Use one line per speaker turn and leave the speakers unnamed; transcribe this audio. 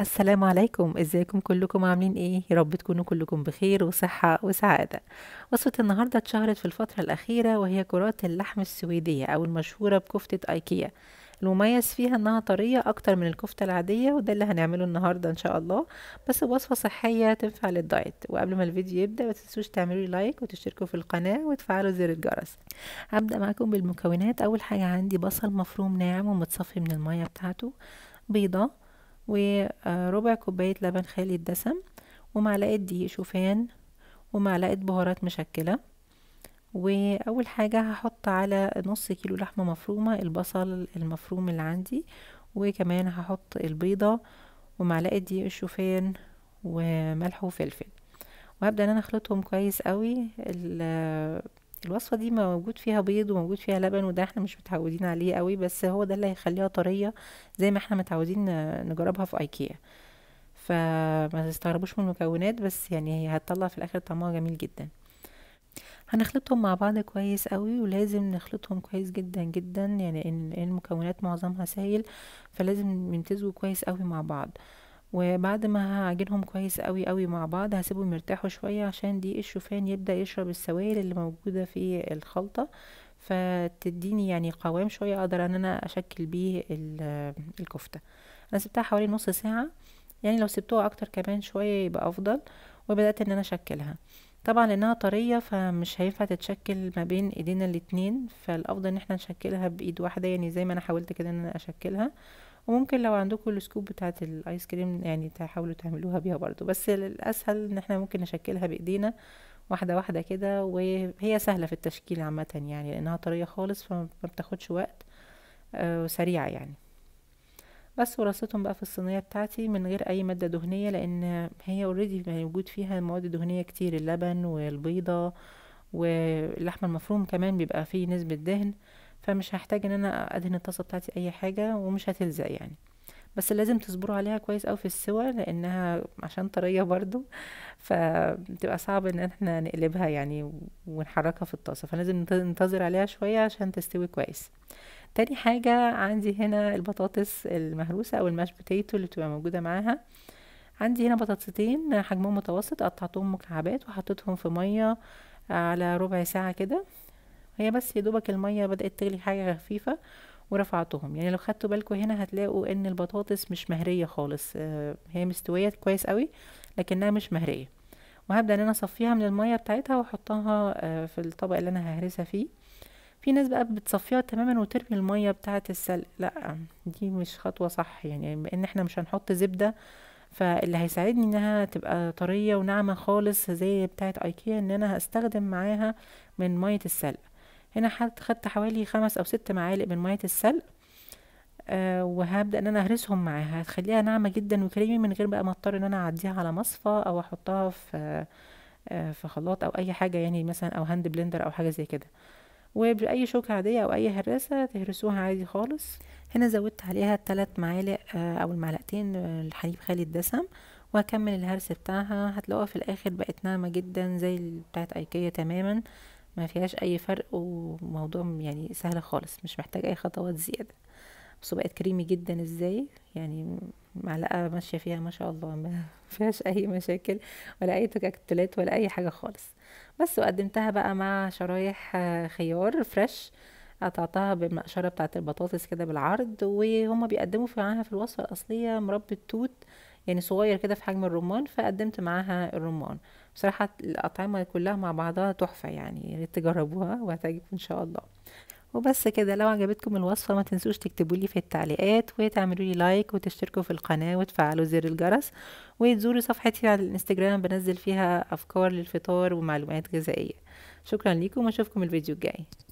السلام عليكم ازيكم كلكم عاملين ايه يا رب تكونوا كلكم بخير وصحة وسعادة وصفة النهاردة اتشهرت في الفترة الأخيرة وهي كرات اللحم السويدية أو المشهورة بكفتة أيكيا المميز فيها انها طرية اكتر من الكفتة العادية وده اللي هنعمله النهاردة ان شاء الله بس وصفة صحية تنفع للدايت وقبل ما الفيديو يبدأ ما تنسوش تعملوا لايك وتشتركوا في القناة وتفعلوا زر الجرس هبدأ معاكم بالمكونات اول حاجة عندي بصل مفروم ناعم ومتصفي من المية بتاعته بيضة وربع كوباية لبن خالي الدسم ومعلقة دقيق شوفان ومعلقة بهارات مشكلة وأول حاجة هحط على نص كيلو لحمة مفرومة البصل المفروم اللي عندي وكمان هحط البيضة ومعلقة دقيق الشوفان وملح وفلفل وهبدأ ان انا اخلطهم كويس قوي الوصفة دي موجود فيها بيض وموجود فيها لبن وده احنا مش متعودين عليه قوي بس هو ده اللي هيخليها طرية زي ما احنا متعودين نجربها في ايكيا فما تستغربوش من المكونات بس يعني هي هتطلع في الاخر طعمها جميل جدا هنخلطهم مع بعض كويس قوي ولازم نخلطهم كويس جدا جدا يعني المكونات معظمها سائل فلازم يمتزجوا كويس قوي مع بعض آه وبعد ما هعجنهم كويس قوي قوي مع بعض هسيبهم يرتاحوا شوية عشان دي الشوفان يبدأ يشرب السوائل اللي موجودة في الخلطة فتديني يعني قوام شوية اقدر ان انا اشكل بيه الكفتة انا سبتها حوالي نص ساعة يعني لو سبتوها اكتر كمان شوية يبقى افضل وبدأت ان انا اشكلها طبعا لانها طرية فمش هينفع تتشكل ما بين ايدينا الاتنين فالافضل ان احنا نشكلها بايد واحدة يعني زي ما انا حاولت كده ان انا اشكلها وممكن لو عندكم السكوب بتاعه الايس كريم يعني تحاولوا تعملوها بيها برضو بس الاسهل ان احنا ممكن نشكلها بايدينا واحده واحده كده وهي سهله في التشكيل عامه يعني لانها طريه خالص فما بتاخدش وقت وسريعه آه، يعني بس ورصتهم بقى في الصينيه بتاعتي من غير اي ماده دهنيه لان هي اوريدي موجود فيها مواد دهنيه كتير اللبن والبيضه واللحمه المفروم كمان بيبقى فيه نسبه دهن فمش هحتاج ان انا ادهن الطاسه بتاعتي اي حاجه ومش هتلزق يعني بس لازم تصبروا عليها كويس قوي في السوى لانها عشان طريه برضو فبتبقى صعب ان احنا نقلبها يعني ونحركها في الطاسه فلازم ننتظر عليها شويه عشان تستوي كويس تاني حاجة عندي هنا البطاطس المهروسة أو الماش بوتيتو اللي بتبقى موجودة معاها عندي هنا بطاطستين حجمهم متوسط قطعتهم مكعبات وحطيتهم في مية على ربع ساعة كده هي بس يا دوبك الميه بدات تغلي حاجه خفيفه ورفعتهم يعني لو خدتوا بالكم هنا هتلاقوا ان البطاطس مش مهريه خالص آه، هي مستويه كويس قوي لكنها مش مهريه وهبدا ان انا اصفيها من الميه بتاعتها واحطها آه، في الطبق اللي انا ههرسها فيه في ناس بقى بتصفيها تماما وترمي الميه بتاعه السلق لا دي مش خطوه صح يعني بما ان احنا مش هنحط زبده فاللي هيساعدني انها تبقى طريه وناعمه خالص زي بتاعه ايكيا ان انا هستخدم معاها من ميه السلق هنا خدت حوالي خمس او ست معالق من ميه السلق أه وهبدا ان انا اهرسهم معاها هتخليها ناعمه جدا وكريمي من غير بقى ما اضطر ان انا اعديها على مصفى او احطها في أه في خلاط او اي حاجه يعني مثلا او هاند بلندر او حاجه زي كده وباي شوكه عاديه او اي هراسه تهرسوها عادي خالص هنا زودت عليها ثلاث معالق آه، او المعلقتين آه، الحليب خالي الدسم وهكمل الهرس بتاعها هتلاقوها في الاخر بقت ناعمه جدا زي بتاعه ايكيا تماما ما فيهاش اي فرق وموضوع يعني سهل خالص مش محتاج اي خطوات زياده بس بقت كريمي جدا ازاي يعني معلقه ماشيه فيها ما شاء الله ما فيهاش اي مشاكل ولا اي تكتلات ولا اي حاجه خالص بس وقدمتها بقى مع شرايح آه، خيار فريش قطعتها بالمقشره بتاعه البطاطس كده بالعرض وهما بيقدموا معاها في الوصفه الاصليه مربى توت يعني صغير كده في حجم الرمان فقدمت معاها الرمان بصراحة الأطعمة كلها مع بعضها تحفة يعني ريت تجربوها وهتعجبكم إن شاء الله وبس كده لو عجبتكم الوصفة ما تنسوش تكتبوا لي في التعليقات وتعملوا لي لايك وتشتركوا في القناة وتفعلوا زر الجرس وتزوروا صفحتي على الانستجرام بنزل فيها أفكار للفطار ومعلومات غذائية شكرا ليكم واشوفكم الفيديو الجاي